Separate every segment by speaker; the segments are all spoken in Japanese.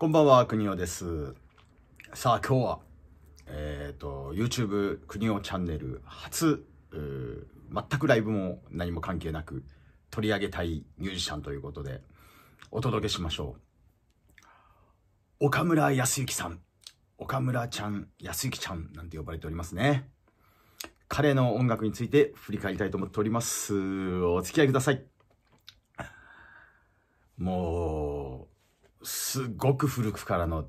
Speaker 1: こんばんは、くにおです。さあ、今日は、えっ、ー、と、YouTube くにおチャンネル初、全くライブも何も関係なく取り上げたいミュージシャンということで、お届けしましょう。岡村康之さん。岡村ちゃん、康之ちゃんなんて呼ばれておりますね。彼の音楽について振り返りたいと思っております。お付き合いください。もう、すごく古くからの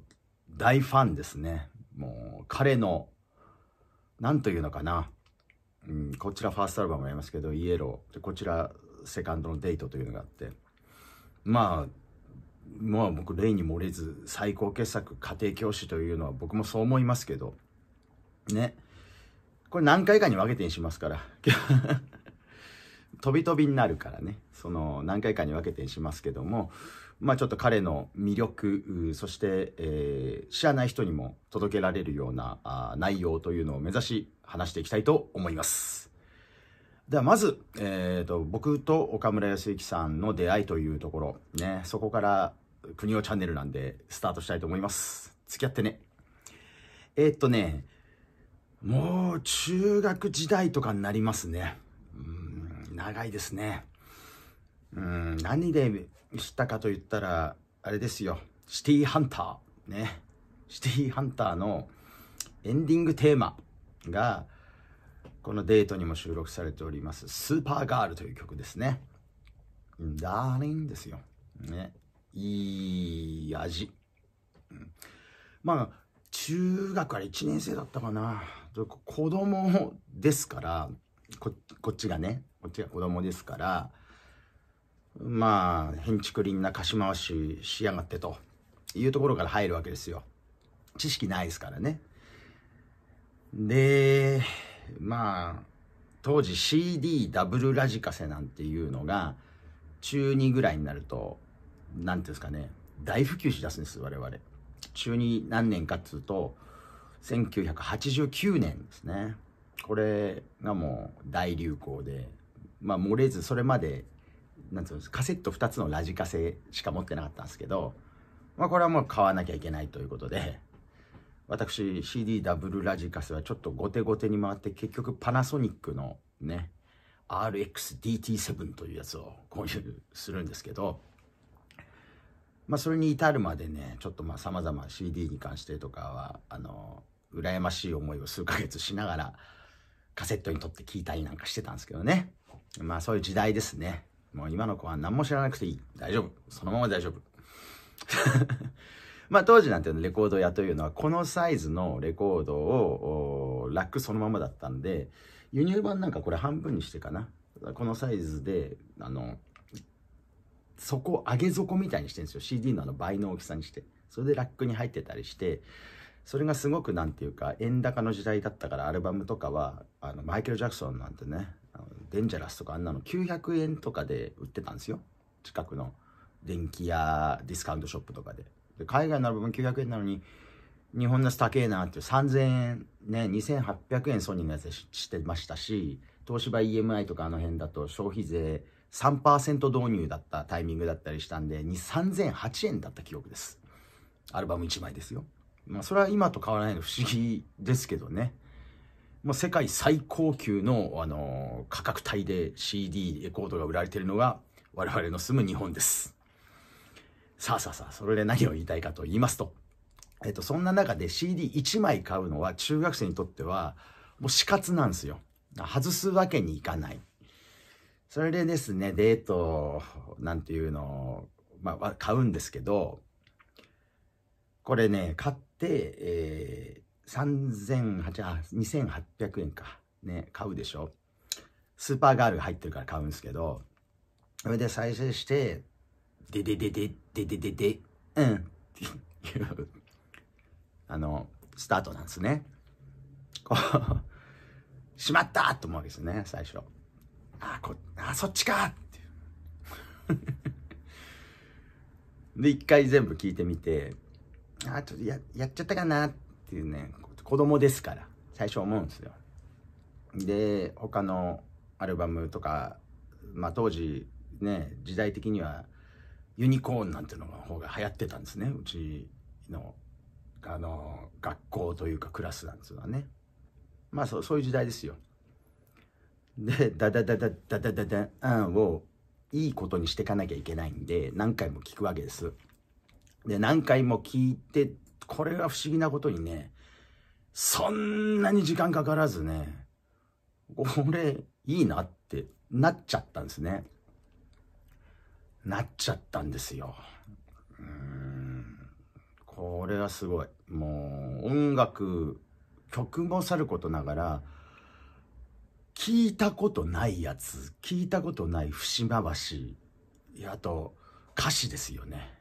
Speaker 1: 大ファンですね。もう彼の、何というのかな。うん、こちらファーストアルバムありますけど、イエロー。で、こちらセカンドのデートというのがあって。まあ、まあ僕、例に漏れず最高傑作、家庭教師というのは僕もそう思いますけど、ね。これ何回かに分けてにしますから。飛び飛びになるからね。その何回かに分けてにしますけども、まあ、ちょっと彼の魅力、そして、えー、知らない人にも届けられるようなあ内容というのを目指し話していきたいと思います。ではまず、えーと、僕と岡村康之さんの出会いというところ、ね、そこから国をチャンネルなんでスタートしたいと思います。付き合ってね。えー、っとね、もう中学時代とかになりますね。うん、長いですね。うん、何で知ったかと言ったら、あれですよ。シティハンター。ね。シティハンターのエンディングテーマが、このデートにも収録されております、スーパーガールという曲ですね。ダーリンですよ。ね。いい味。まあ、中学から1年生だったかな。子供ですから、こっちがね、こっちが子供ですから、まあ、変築林な貸し回ししやがってというところから入るわけですよ。知識ないですからね。で、まあ、当時 CD ダブルラジカセなんていうのが、中2ぐらいになると、なんていうんですかね、大普及しだすんです、我々。中2何年かっつうと、1989年ですね。これがもう大流行で、まあ漏れずそれまでなんつうんですカセット2つのラジカセしか持ってなかったんですけど、まあ、これはもう買わなきゃいけないということで私 CD ダブルラジカセはちょっと後手後手に回って結局パナソニックのね RXDT7 というやつを購入するんですけど、まあ、それに至るまでねちょっとまあま CD に関してとかはあの羨ましい思いを数ヶ月しながらカセットにとって聞いたりなんかしてたんですけどねまあそういう時代ですね。もう今の子は何も知らなくていい。大丈夫。そのまま大丈夫。まあ当時なんてレコード屋というのはこのサイズのレコードをラックそのままだったんで輸入版なんかこれ半分にしてかなこのサイズであの底上げ底みたいにしてるんですよ CD のあの倍の大きさにしてそれでラックに入ってたりしてそれがすごく何て言うか円高の時代だったからアルバムとかはあのマイケル・ジャクソンなんてねデンジャラスとかあんなの900円とかで売ってたんですよ。近くの電気屋ディスカウントショップとかで。で海外の部分バム900円なのに、日本のやつ高えなっていう3000円、ね、2800円ソニーのやつしてましたし、東芝 EMI とかあの辺だと消費税3%導入だったタイミングだったりしたんで、3008円だった記憶です。アルバム1枚ですよ。まあそれは今と変わらないの不思議ですけどね。もう世界最高級の、あの価格帯で CD、レコードが売られているのが、我々の住む日本です。さあさあさあ、それで何を言いたいかと言いますと、えっと、そんな中で CD1 枚買うのは中学生にとっては、もう死活なんですよ。外すわけにいかない。それでですね、デートなんていうのを、まあ、買うんですけど、これね、買って、え3800あ2800円かね買うでしょスーパーガール入ってるから買うんですけどそれで再生してででででででででうんっていうあのスタートなんですねこうしまったと思うわけですね最初あこあそっちかっていう で一回全部聞いてみてあちょっとややっちゃったかなってっていうね子供ですから最初思うんですよで他のアルバムとか、まあ、当時ね時代的にはユニコーンなんての方が流行ってたんですねうちのあの学校というかクラスなんですよねまあそうそういう時代ですよでダダダダダダダダダンをいいことにしていかなきゃいけないんで何回も聞くわけですで何回も聞いてこれが不思議なことにね、そんなに時間かからずね、これいいなってなっちゃったんですね。なっちゃったんですよ。うん。これはすごい。もう音楽、曲もさることながら、聞いたことないやつ、聞いたことない節回し、あと歌詞ですよね。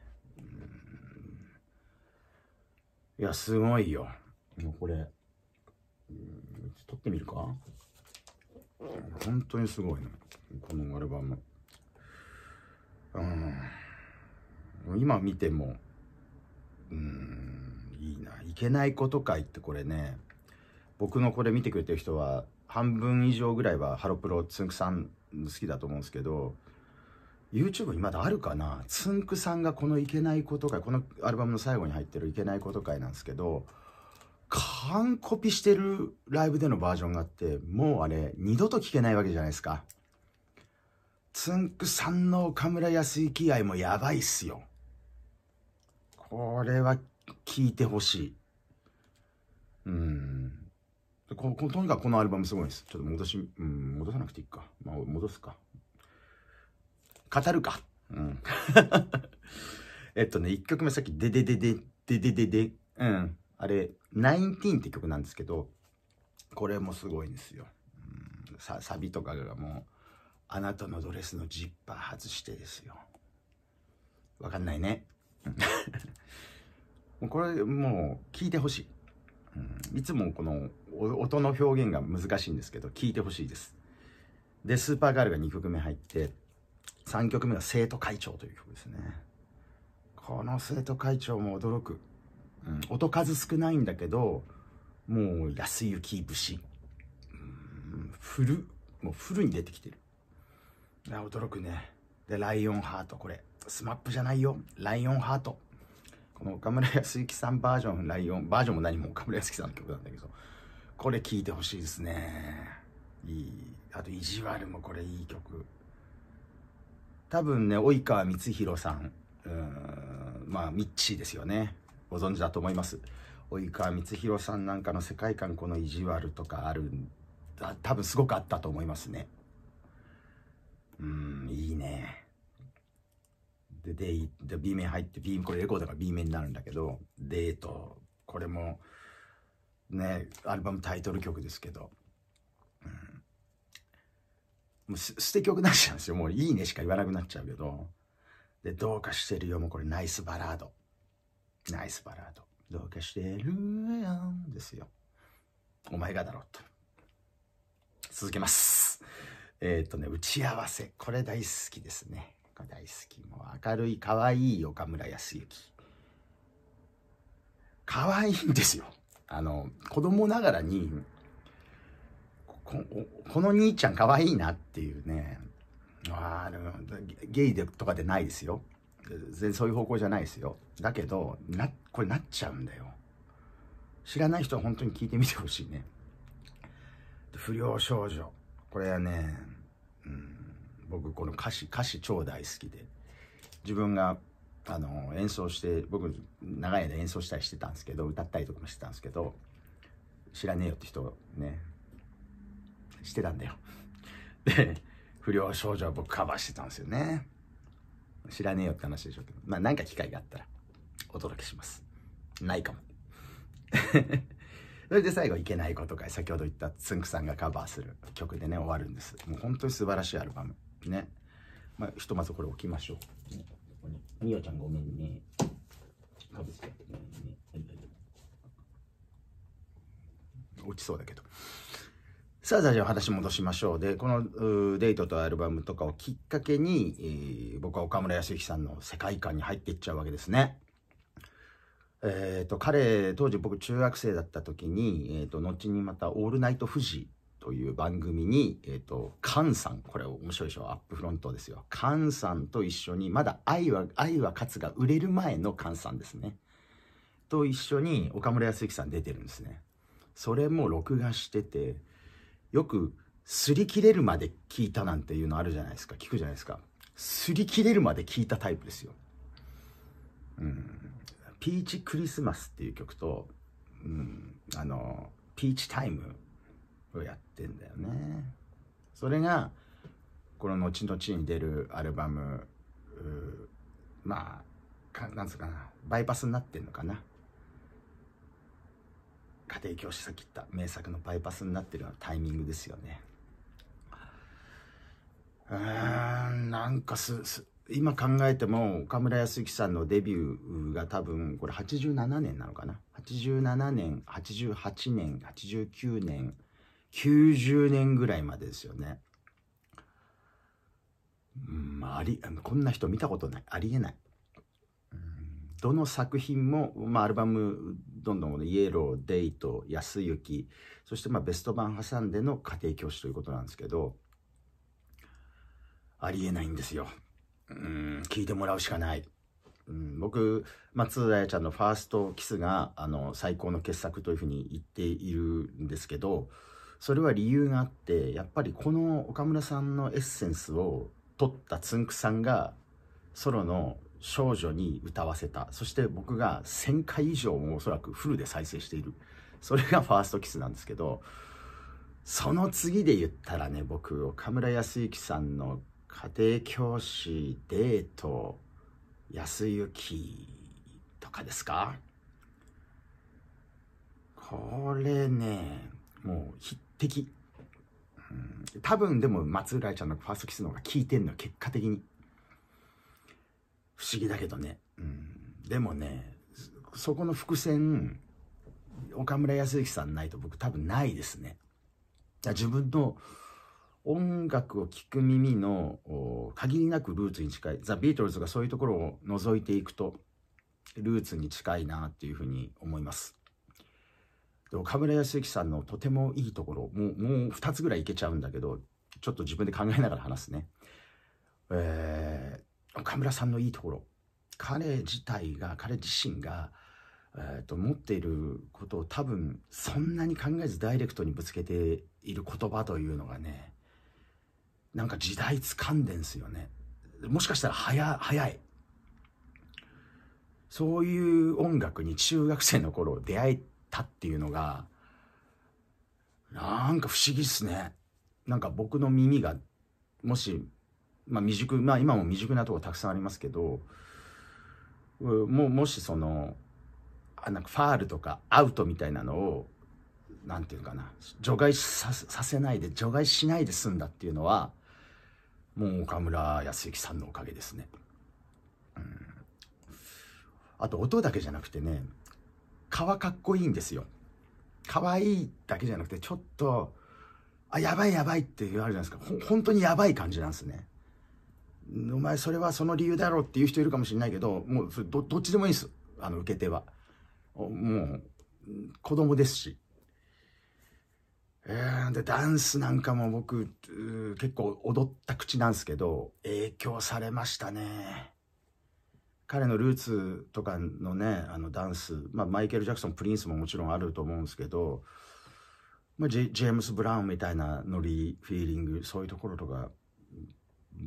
Speaker 1: いや、すごいよ。もうこれ、撮ってみるか本当にすごいな、このアルバム。うん、今見ても、うん、いいな。いけないことかいってこれね、僕のこれ見てくれてる人は、半分以上ぐらいはハロプロつんくさん好きだと思うんですけど、YouTube にまだあるかなつんくさんがこのいけないことかこのアルバムの最後に入ってるいけないことかいなんですけど、完コピしてるライブでのバージョンがあって、もうあれ、二度と聞けないわけじゃないですか。つんくさんの岡村康之愛もやばいっすよ。これは聞いてほしい。うん。とにかくこのアルバムすごいです。ちょっと戻し、うん、戻さなくていいか。まあ、戻すか。語るか。うん。えっとね、1曲目さっき、でででで、でででうん。あれ、ナインティーンって曲なんですけど、これもすごいんですよ。うん、さサビとかがもう、あなたのドレスのジッパー外してですよ。わかんないね。これ、もう、聞いてほしい。うん、いつもこの音の表現が難しいんですけど、聞いてほしいです。で、スーパーガールが2曲目入って、3曲目が生徒会長という曲ですね。この生徒会長も驚く。うん、音数少ないんだけど、もう安行節。うん、フル、もうフルに出てきてる。驚くね。で、ライオンハート、これ。スマップじゃないよ。ライオンハート。この岡村康之さんバージョン、ライオン、バージョンも何も岡村康之さんの曲なんだけど、これ聴いてほしいですね。いい。あと、意地悪もこれいい曲。多分ね、及川光弘さん、うんまあ、ミッチーですよね。ご存知だと思います。及川光弘さんなんかの世界観、この意地悪とかある、あ多分すごくあったと思いますね。うん、いいね。で、で、で B 面入って、B、これレコードが B 面になるんだけど、デート、これも、ね、アルバムタイトル曲ですけど、もう捨て曲なゃうんですよ。もういいねしか言わなくなっちゃうけど。で、どうかしてるよ。もうこれナイスバラード。ナイスバラード。どうかしてるやんですよ。お前がだろと。続けます。えっ、とね、打ち合わせ。これ大好きですね。これ大好き。もう明るい、可愛い岡村康之。可愛いんですよ。あの、子供ながらに、ここの兄ちゃんかわいなっていうねあゲイでとかでないですよ全然そういう方向じゃないですよだけどなこれなっちゃうんだよ知らない人は本当に聞いてみてほしいね不良少女これはね、うん、僕この歌詞歌詞超大好きで自分があの演奏して僕長い間演奏したりしてたんですけど歌ったりとかもしてたんですけど知らねえよって人ねしてたんだよ。で、不良少女は僕カバーしてたんですよね。知らねえよって話でしょうけど。まあか機会があったらお届けします。ないかも。それで最後、いけないことか先ほど言ったつんくさんがカバーする曲でね、終わるんです。もう本当に素晴らしいアルバム。ね。まあ、ひとまずこれ置きましょう。みおちゃんごめんね。かぶせて。落ちそうだけど。さあ、じゃあ話戻しましょう。で、このデートとアルバムとかをきっかけに、えー、僕は岡村康之さんの世界観に入っていっちゃうわけですね。えっ、ー、と、彼、当時僕中学生だった時に、えっ、ー、と、後にまたオールナイト富士という番組に、えっ、ー、と、カンさん、これ面白いでしょ、アップフロントですよ。カンさんと一緒に、まだ愛は、愛は勝つが売れる前のカンさんですね。と一緒に岡村康之さん出てるんですね。それも録画してて、よく擦り切れるまで聞いたなんていうのあるじゃないですか聞くじゃないですか擦り切れるまで聞いたタイプですようんピーチクリスマスっていう曲と、うん、あのピーチタイムをやってんだよねそれがこの後々に出るアルバムまあなんつうかなバイパスになってんのかな家庭教師さっき言った名作のバイパスになってるようなタイミングですよねうーんなんかすす今考えても岡村康之さんのデビューが多分これ87年なのかな87年88年89年90年ぐらいまでですよねうんありこんな人見たことないありえないどの作品も、まあ、アルバムどんどんイエロー、デイト、安行、そしてまあベスト版挟んでの家庭教師ということなんですけど、ありえないんですよ。うん、聞いてもらうしかない。うん、僕、松田彩ちゃんのファーストキスが、あの、最高の傑作というふうに言っているんですけど、それは理由があって、やっぱりこの岡村さんのエッセンスを取ったつんくさんが、ソロの少女に歌わせた。そして僕が1000回以上もおそらくフルで再生している。それがファーストキスなんですけど、その次で言ったらね、僕、岡村康之さんの家庭教師、デート、安行とかですかこれね、もう匹敵。うん、多分でも松浦ちゃんのファーストキスの方が効いてんの、結果的に。不思議だけどね。うん。でもね、そこの伏線、岡村康之さんないと僕多分ないですね。自分の音楽を聴く耳の限りなくルーツに近い、ザ・ビートルズがそういうところを覗いていくと、ルーツに近いなっていうふうに思います。で岡村康之さんのとてもいいところ、もう、もう2つぐらいいけちゃうんだけど、ちょっと自分で考えながら話すね。えー、岡村さんのいいところ彼自体が彼自身が、えーと、持っていることを多分そんなに考えずダイレクトにぶつけている言葉というのがねなんか時代掴んでんすよねもしかしたら早早いそういう音楽に中学生の頃出会えたっていうのがなんか不思議っすねなんか僕の耳がもしまあ、未熟、まあ、今も未熟なとこたくさんありますけどももしそのあなんかファールとかアウトみたいなのをなんていうかな除外させないで除外しないで済んだっていうのはもう岡村康之さんのおかげですね。あと音だけじゃなくてね皮かっこいいんですよ。可愛いだけじゃなくてちょっとあやばいやばいって言われるじゃないですかほ本当にやばい感じなんですね。お前それはその理由だろっていう人いるかもしれないけど、もうどどっちでもいいです。あの、受け手は。もう、子供ですし。えー、で、ダンスなんかも僕、結構踊った口なんですけど、影響されましたね。彼のルーツとかのね、あのダンス、まあ、マイケル・ジャクソン、プリンスももちろんあると思うんですけど、まあジ、ジェームス・ブラウンみたいなノリ、フィーリング、そういうところとか、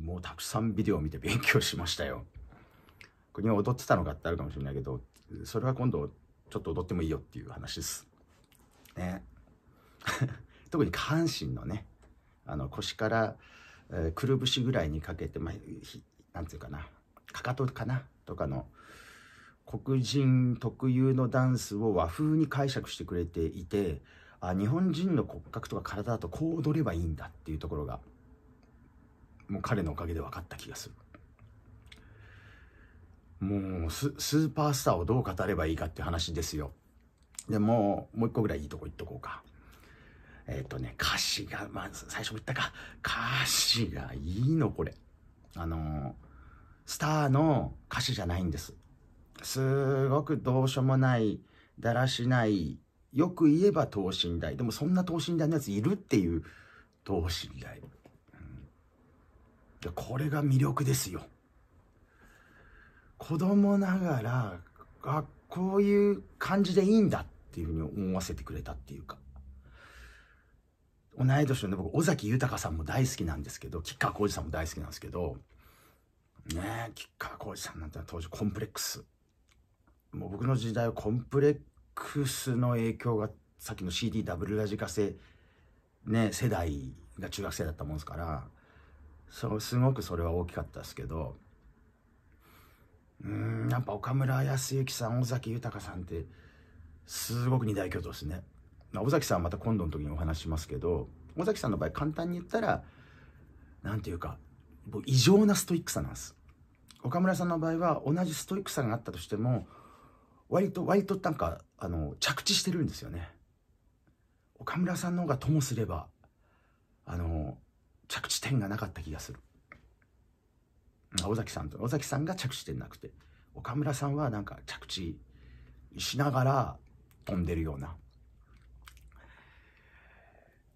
Speaker 1: もうたくさんビデオを見て勉強しましたよ。国れ踊ってたのかってあるかもしれないけど、それは今度ちょっと踊ってもいいよっていう話です。ね。特に下半身のね、あの腰から、えー、くるぶしぐらいにかけて、まあ、なんていうかな、かかとかなとかの黒人特有のダンスを和風に解釈してくれていて、あ日本人の骨格とか体だとこう踊ればいいんだっていうところがもう彼のおかげで分かった気がするもうスーパースターをどう語ればいいかって話ですよでももう一個ぐらいいいとこ言っとこうかえっ、ー、とね歌詞がまず最初も言ったか歌詞がいいのこれあのスターの歌詞じゃないんですすごくどうしようもないだらしないよく言えば等身大でもそんな等身大のやついるっていう等身大これが魅力ですよ子供ながらあこういう感じでいいんだっていうふうに思わせてくれたっていうか同い年の、僕尾崎豊さんも大好きなんですけど吉川晃司さんも大好きなんですけどねえ吉川晃司さんなんて当時コンプレックスもう僕の時代はコンプレックスの影響がさっきの CD ダブルラジカセね世代が中学生だったもんですからそうすごくそれは大きかったですけどうんやっぱ岡村康之さん尾崎豊さんってすごく二大巨頭ですね。尾崎さんはまた今度の時にお話しますけど尾崎さんの場合簡単に言ったら何て言うか異常なストイックさなんです。岡村さんの場合は同じストイックさがあったとしても割と割となんかあの着地してるんですよね岡村さんの方がともすればあの着地点がなかった気がする。尾崎さんと、尾崎さんが着地点なくて、岡村さんはなんか着地しながら飛んでるような。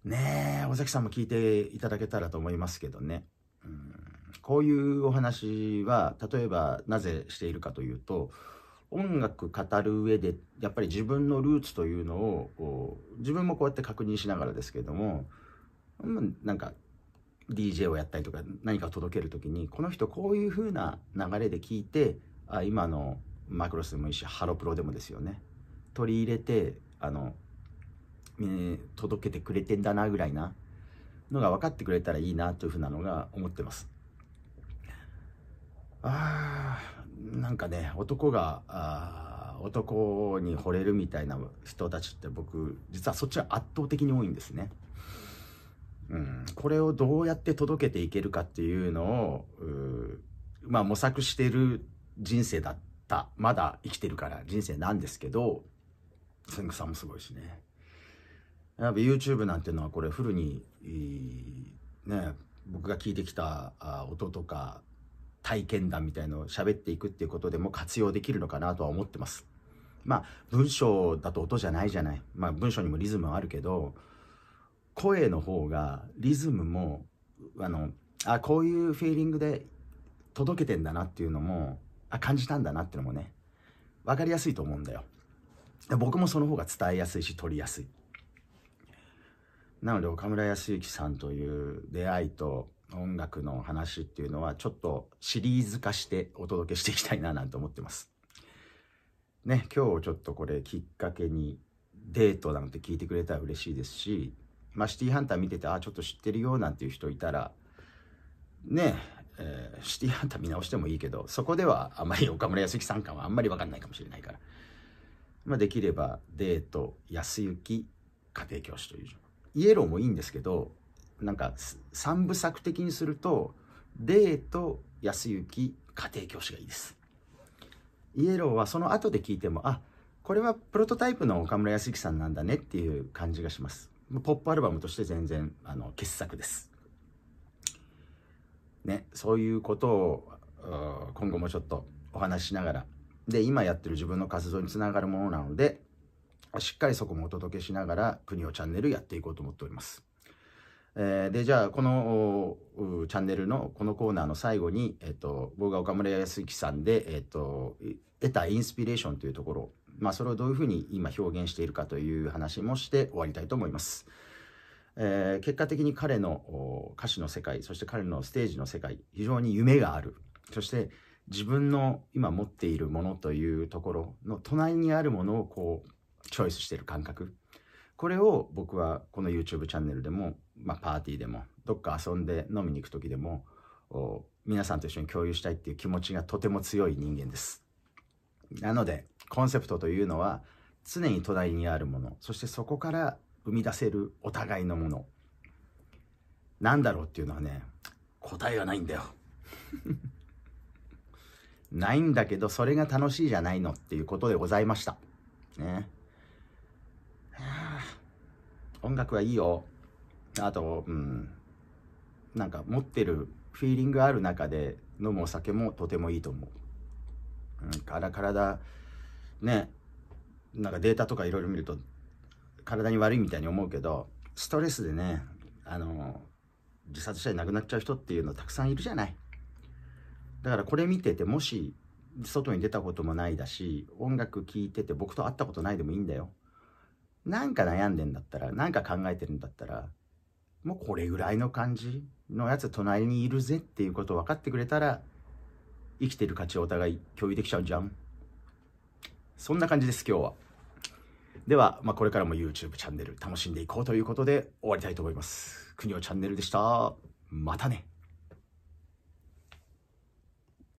Speaker 1: ねえ、尾崎さんも聞いていただけたらと思いますけどね。うんこういうお話は、例えばなぜしているかというと、音楽語る上で、やっぱり自分のルーツというのを、自分もこうやって確認しながらですけども、なんか DJ をやったりとか何かを届ける時にこの人こういう風な流れで聞いてあ今のマクロスでもいいしハロプロでもですよね取り入れてあの、えー、届けてくれてんだなぐらいなのが分かってくれたらいいなという風なのが思ってます。あーなんかね男があ男に惚れるみたいな人たちって僕実はそっちは圧倒的に多いんですね。うん、これをどうやって届けていけるかっていうのをう、まあ、模索してる人生だったまだ生きてるから人生なんですけど千賀さんもすごいしねやっぱ YouTube なんていうのはこれフルにね僕が聞いてきた音とか体験談みたいのを喋っていくっていうことでも活用できるのかなとは思ってます。まあ文章だと音じゃないじゃない。まあ文章にもリズムはあるけど、声の方がリズムもあのあこういうフィーリングで届けてんだなっていうのもあ感じたんだなっていうのもね分かりやすいと思うんだよ僕もその方が伝えやすいし取りやすいなので岡村康之さんという出会いと音楽の話っていうのはちょっとシリーズ化してお届けしていきたいななんて思ってますね今日ちょっとこれきっかけにデートなんて聞いてくれたら嬉しいですしまあ、シティハンター見てて、あ、ちょっと知ってるよなんていう人いたら、ねえ、えー、シティハンター見直してもいいけど、そこではあまり岡村康之さん感はあんまり分かんないかもしれないから、まあ、できればデート、安行、家庭教師という。イエローもいいんですけど、なんか3部作的にすると、デート、安行、家庭教師がいいです。イエローはその後で聞いても、あ、これはプロトタイプの岡村康之さんなんだねっていう感じがします。ポップアルバムとして全然あの傑作です。ね、そういうことを今後もちょっとお話ししながらで今やってる自分の活動につながるものなのでしっかりそこもお届けしながら国をチャンネルやっていこうと思っております。えー、でじゃあこのチャンネルのこのコーナーの最後に、えっと、僕が岡村康之さんで、えっと、得たインスピレーションというところまあ、それをどういうふうに今表現しているかという話もして終わりたいと思います。えー、結果的に彼の歌詞の世界、そして彼のステージの世界、非常に夢がある。そして自分の今持っているものというところの隣にあるものをこう、チョイスしている感覚。これを僕はこの YouTube チャンネルでも、まあ、パーティーでも、どっか遊んで飲みに行く時でも、皆さんと一緒に共有したいっていう気持ちがとても強い人間です。なので、コンセプトというのは常に隣にあるものそしてそこから生み出せるお互いのものなんだろうっていうのはね答えがないんだよ ないんだけどそれが楽しいじゃないのっていうことでございましたね音楽はいいよあとうんなんか持ってるフィーリングある中で飲むお酒もとてもいいと思う、うん、から体ねなんかデータとかいろいろ見ると体に悪いみたいに思うけどストレスでねあの自殺したり亡くなっちゃう人っていうのたくさんいるじゃないだからこれ見ててもし外に出たこともないだし音楽聴いてて僕と会ったことないでもいいんだよなんか悩んでんだったらなんか考えてるんだったらもうこれぐらいの感じのやつ隣にいるぜっていうことを分かってくれたら生きてる価値をお互い共有できちゃうじゃん。そんな感じです今日はでは、まあ、これからも YouTube チャンネル楽しんでいこうということで終わりたいと思います。くにおチャンネルでした。またね。